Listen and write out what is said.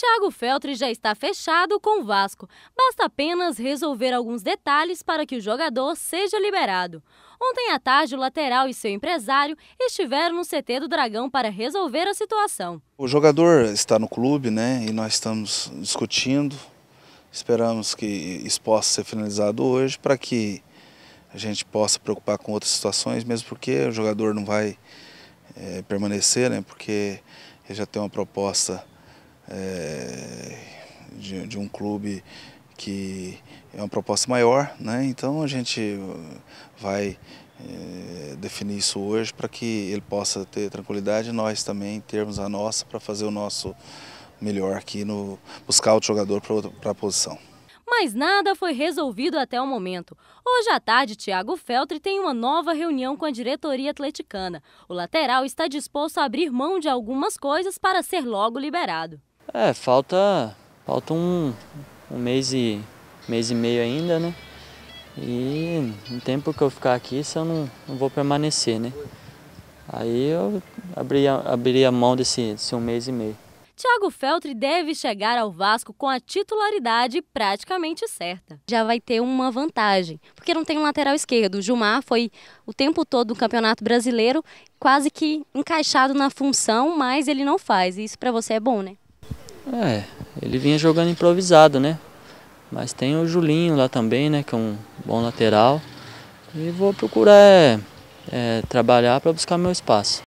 Thiago Feltri já está fechado com o Vasco. Basta apenas resolver alguns detalhes para que o jogador seja liberado. Ontem à tarde, o lateral e seu empresário estiveram no CT do Dragão para resolver a situação. O jogador está no clube, né? E nós estamos discutindo. Esperamos que isso possa ser finalizado hoje para que a gente possa preocupar com outras situações, mesmo porque o jogador não vai é, permanecer, né? Porque ele já tem uma proposta é, de, de, um clube que é uma proposta maior, né? então a gente eh, vai é, definir isso hoje para que ele possa ter tranquilidade e nós também termos a nossa para fazer o nosso melhor aqui, no, buscar outro jogador para a posição mas nada foi resolvido até o momento. Hoje à tarde, Thiago Feltri tem uma nova reunião com a diretoria atleticana. O lateral está disposto a abrir mão de algumas coisas para ser logo liberado. É, falta, falta um, um mês, e, mês e meio ainda, né? E no tempo que eu ficar aqui, se eu não, não vou permanecer, né? Aí eu abri, abri a mão desse, desse um mês e meio. Thiago Feltri deve chegar ao Vasco com a titularidade praticamente certa. Já vai ter uma vantagem, porque não tem um lateral esquerdo. O Gilmar foi o tempo todo do Campeonato Brasileiro quase que encaixado na função, mas ele não faz. E isso para você é bom, né? É, ele vinha jogando improvisado, né? Mas tem o Julinho lá também, né? Que é um bom lateral. E vou procurar é, é, trabalhar para buscar meu espaço.